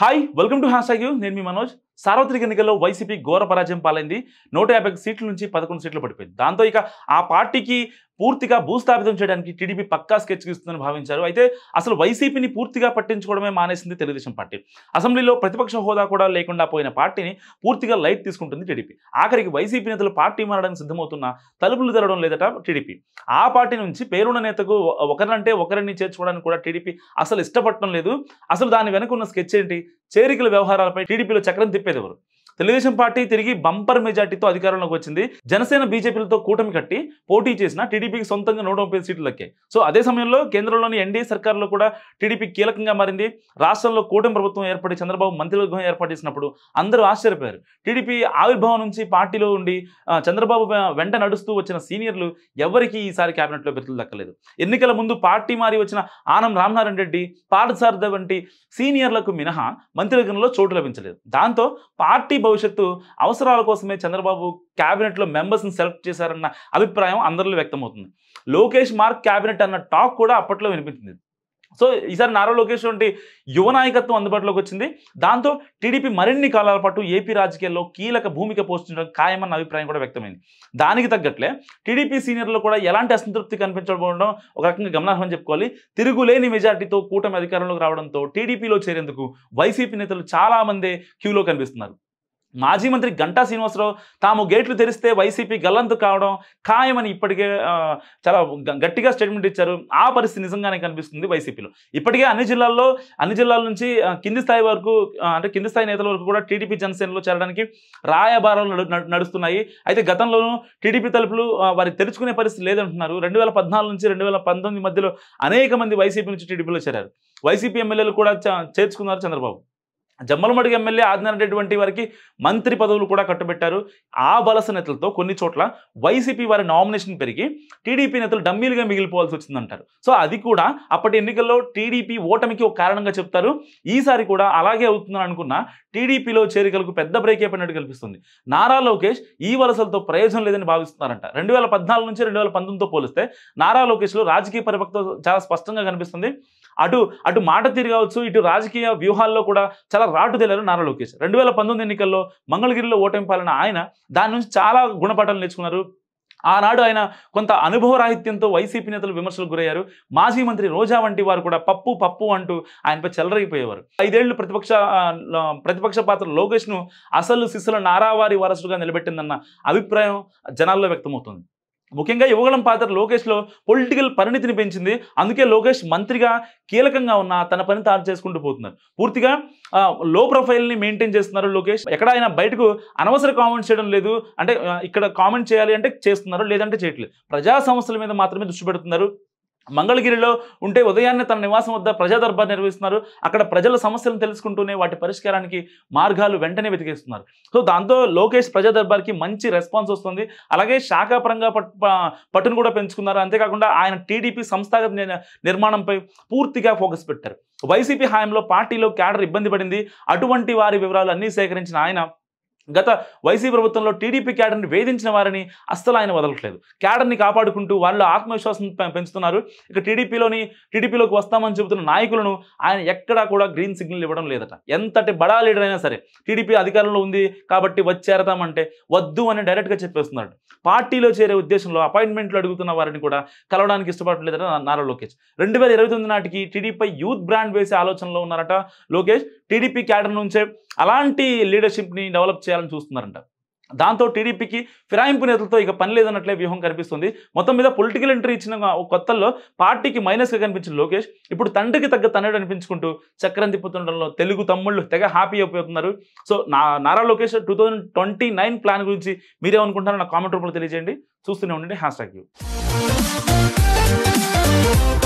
hi welcome to you నేను మీ మనోజ్ సార్వత్రిక ఎన్నికల్లో వైసీపీ ఘోర పరాజయం పాలైంది నూట యాభై సీట్ల నుంచి పదకొండు సీట్లు పడిపోయింది దాంతో ఇక ఆ పార్టీకి పూర్తిగా భూస్థాపితం చేయడానికి టీడీపీ పక్కా స్కెచ్ ఇస్తుందని భావించారు అయితే అసలు వైసీపీని పూర్తిగా పట్టించుకోవడమే మానేసింది తెలుగుదేశం పార్టీ అసెంబ్లీలో ప్రతిపక్ష హోదా కూడా లేకుండా పోయిన పార్టీని పూర్తిగా లైట్ తీసుకుంటుంది టీడీపీ ఆఖరికి వైసీపీ నేతలు పార్టీ మారడానికి సిద్ధమవుతున్న తలుపులు తెరవడం లేదట టీడీపీ ఆ పార్టీ నుంచి పేరున్న నేతకు ఒకరినంటే ఒకరిని చేర్చుకోవడానికి కూడా టీడీపీ అసలు ఇష్టపడటం లేదు అసలు దాని వెనుక ఉన్న స్కెచ్ ఏంటి చేరికల వ్యవహారాలపై టీడీపీలో చక్రం తిప్పేది ఎవరు తెలుగుదేశం పార్టీ తిరిగి బంపర్ మెజార్టీతో అధికారంలోకి వచ్చింది జనసేన బీజేపీలతో కూటమి కట్టి పోటీ చేసిన టీడీపీకి సొంతంగా నూట ముప్పై సీట్లు సో అదే సమయంలో కేంద్రంలోని ఎన్డీఏ సర్కార్లో కూడా టీడీపీ కీలకంగా మారింది రాష్ట్రంలో కూటమి ప్రభుత్వం ఏర్పడి చంద్రబాబు మంత్రివర్గం ఏర్పాటు చేసినప్పుడు అందరూ ఆశ్చర్యపోయారు టీడీపీ ఆవిర్భావం నుంచి పార్టీలో ఉండి చంద్రబాబు వెంట నడుస్తూ వచ్చిన సీనియర్లు ఎవరికి ఈసారి క్యాబినెట్లో బెర్తులు దక్కలేదు ఎన్నికల ముందు పార్టీ మారి వచ్చిన ఆనం రామనారాయణ రెడ్డి పార్థసారథ వంటి సీనియర్లకు మినహా మంత్రివర్గంలో చోటు లభించలేదు దాంతో పార్టీ భవిష్యత్తు అవసరాల కోసమే చంద్రబాబు క్యాబినెట్లో మెంబర్స్ని సెలెక్ట్ చేశారన్న అభిప్రాయం అందరిలో వ్యక్తమవుతుంది లోకేష్ మార్క్ క్యాబినెట్ అన్న టాక్ కూడా అప్పట్లో వినిపించింది సో ఈసారి నారా లోకేష్ వంటి యువ నాయకత్వం అందుబాటులోకి వచ్చింది దాంతో టీడీపీ మరిన్ని కాలాల పాటు ఏపీ రాజకీయాల్లో కీలక భూమిక పోషించడం ఖాయమన్న అభిప్రాయం కూడా వ్యక్తమైంది దానికి తగ్గట్లే టీడీపీ సీనియర్లు కూడా ఎలాంటి అసంతృప్తి కనిపించబోవడం ఒక రకంగా గమనార్హం చెప్పుకోవాలి తిరుగులేని మెజార్టీతో కూటమి అధికారంలోకి రావడంతో టీడీపీలో చేరేందుకు వైసీపీ నేతలు చాలామందే క్యూలో కనిపిస్తున్నారు మాజీ మంత్రి గంటా శ్రీనివాసరావు తాము గేట్లు తెరిస్తే వైసీపీ గల్లంతు కావడం ఖాయమని ఇప్పటికే చాలా గట్టిగా స్టేట్మెంట్ ఇచ్చారు ఆ పరిస్థితి నిజంగానే కనిపిస్తుంది వైసీపీలో ఇప్పటికే అన్ని జిల్లాల్లో అన్ని జిల్లాల నుంచి కింది స్థాయి వరకు అంటే కింది స్థాయి నేతల వరకు కూడా టీడీపీ జనసేనలో చేరడానికి రాయబారాలు నడుస్తున్నాయి అయితే గతంలోనూ టీడీపీ తలుపులు వారి తెరుచుకునే పరిస్థితి లేదంటున్నారు రెండు నుంచి రెండు మధ్యలో అనేక మంది వైసీపీ నుంచి టీడీపీలో చేరారు వైసీపీ ఎమ్మెల్యేలు కూడా చేర్చుకున్నారు చంద్రబాబు జమ్మలమడుగు ఎమ్మెల్యే ఆదినారాయణ వంటి వారికి మంత్రి పదవులు కూడా కట్టుబెట్టారు ఆ వలస నేతలతో కొన్ని చోట్ల వైసీపీ వారి నామినేషన్ పెరిగి టీడీపీ నేతలు డమ్మీలుగా మిగిలిపోవాల్సి వచ్చిందంటారు సో అది కూడా అప్పటి ఎన్నికల్లో టీడీపీ ఓటమికి ఒక కారణంగా చెప్తారు ఈసారి కూడా అలాగే అవుతుందని అనుకున్న టీడీపీలో చేరికలకు పెద్ద బ్రేక్ అయిపోయినట్టు కనిపిస్తుంది నారా లోకేష్ ఈ వలసలతో ప్రయోజనం లేదని భావిస్తున్నారంట రెండు వేల పద్నాలుగు నుంచి రెండు వేల పంతొమ్మిదితో పోలిస్తే నారా లోకేష్లో రాజకీయ పరిపక్త చాలా స్పష్టంగా కనిపిస్తుంది అటు అటు మాట తీరు కావచ్చు ఇటు రాజకీయ వ్యూహాల్లో కూడా చాలా చాలా రాటు తెలియరు నారా లోకేష్ రెండు వేల పంతొమ్మిది ఎన్నికల్లో మంగళగిరిలో ఓటమిపాలన ఆయన దాని నుంచి చాలా గుణపాఠాలు నేర్చుకున్నారు ఆనాడు ఆయన కొంత అనుభవ రాహిత్యంతో వైసీపీ నేతలు విమర్శలు గురయ్యారు మాజీ మంత్రి రోజా వంటి వారు కూడా పప్పు పప్పు అంటూ ఆయనపై చెలరైపోయేవారు ఐదేళ్లు ప్రతిపక్ష ప్రతిపక్ష పాత్ర లోకేష్ను అసలు శిశుల నారావారి వారసుడుగా నిలబెట్టిందన్న అభిప్రాయం జనాల్లో వ్యక్తమవుతుంది ముఖ్యంగా యువగలం పాత్ర లోకేష్లో పొలిటికల్ పరిణితిని పెంచింది అందుకే లోకేష్ మంత్రిగా కీలకంగా ఉన్న తన పని తయారు చేసుకుంటూ పోతున్నారు పూర్తిగా లో ప్రొఫైల్ని మెయింటైన్ చేస్తున్నారు లోకేష్ ఎక్కడ ఆయన బయటకు అనవసర కామెంట్స్ చేయడం లేదు అంటే ఇక్కడ కామెంట్ చేయాలి అంటే చేస్తున్నారు లేదంటే చేయట్లేదు ప్రజా సమస్యల మీద మాత్రమే దృష్టి పెడుతున్నారు మంగళగిరిలో ఉంటే ఉదయాన్నే తన నివాసం వద్ద ప్రజాదర్బార్ నిర్వహిస్తున్నారు అక్కడ ప్రజల సమస్యలను తెలుసుకుంటూనే వాటి పరిష్కారానికి మార్గాలు వెంటనే వెతికేస్తున్నారు సో దాంతో లోకేష్ ప్రజాదర్బార్కి మంచి రెస్పాన్స్ వస్తుంది అలాగే శాఖాపరంగా పట్టును కూడా పెంచుకున్నారు అంతేకాకుండా ఆయన టీడీపీ సంస్థాగత నిర్మాణంపై పూర్తిగా ఫోకస్ పెట్టారు వైసీపీ హాయంలో పార్టీలో క్యాడర్ ఇబ్బంది పడింది అటువంటి వారి వివరాలు అన్నీ సేకరించిన ఆయన గత వైసీపీ ప్రభుత్వంలో టీడీపీ క్యాడర్ని వేధించిన వారిని అస్సలు ఆయన వదలట్లేదు క్యాడర్ని కాపాడుకుంటూ వాళ్ళు ఆత్మవిశ్వాసం పెంచుతున్నారు ఇక టీడీపీలోని టీడీపీలోకి వస్తామని చెబుతున్న నాయకులను ఆయన ఎక్కడా కూడా గ్రీన్ సిగ్నల్ ఇవ్వడం లేదట ఎంతటి బడా లీడర్ అయినా సరే టీడీపీ అధికారంలో ఉంది కాబట్టి వచ్చేరతామంటే వద్దు అని డైరెక్ట్గా చెప్పేస్తున్నాడు పార్టీలో చేరే ఉద్దేశంలో అపాయింట్మెంట్లు అడుగుతున్న వారిని కూడా కలవడానికి ఇష్టపడటం లేదట నారా లోకేష్ రెండు నాటికి టీడీపీ యూత్ బ్రాండ్ వేసే ఆలోచనలో ఉన్నారట లోకేష్ టీడీపీ క్యాడర్ నుంచే అలాంటి లీడర్షిప్ని డెవలప్ చేయాలని చూస్తున్నారంట దాంతో టీడీపీకి ఫిరాయింపు నేతలతో ఇక పని లేదన్నట్లే వ్యూహం కనిపిస్తుంది మొత్తం మీద పొలిటికల్ ఎంట్రీ ఇచ్చిన కొత్తల్లో పార్టీకి మైనస్గా కనిపించిన లోకేష్ ఇప్పుడు తండ్రికి తగ్గ తన్నుడు అనిపించుకుంటూ చక్రం తిప్పుతుండడంలో తెలుగు తమ్ముళ్ళు తెగ హ్యాపీ అయిపోతున్నారు సో నా నారా లోకేష్ టూ ప్లాన్ గురించి మీరేమనుకుంటారో నా కామెంట్ రూపంలో తెలియజేయండి చూస్తూనే ఉండండి హ్యాష్ ట్యాగ్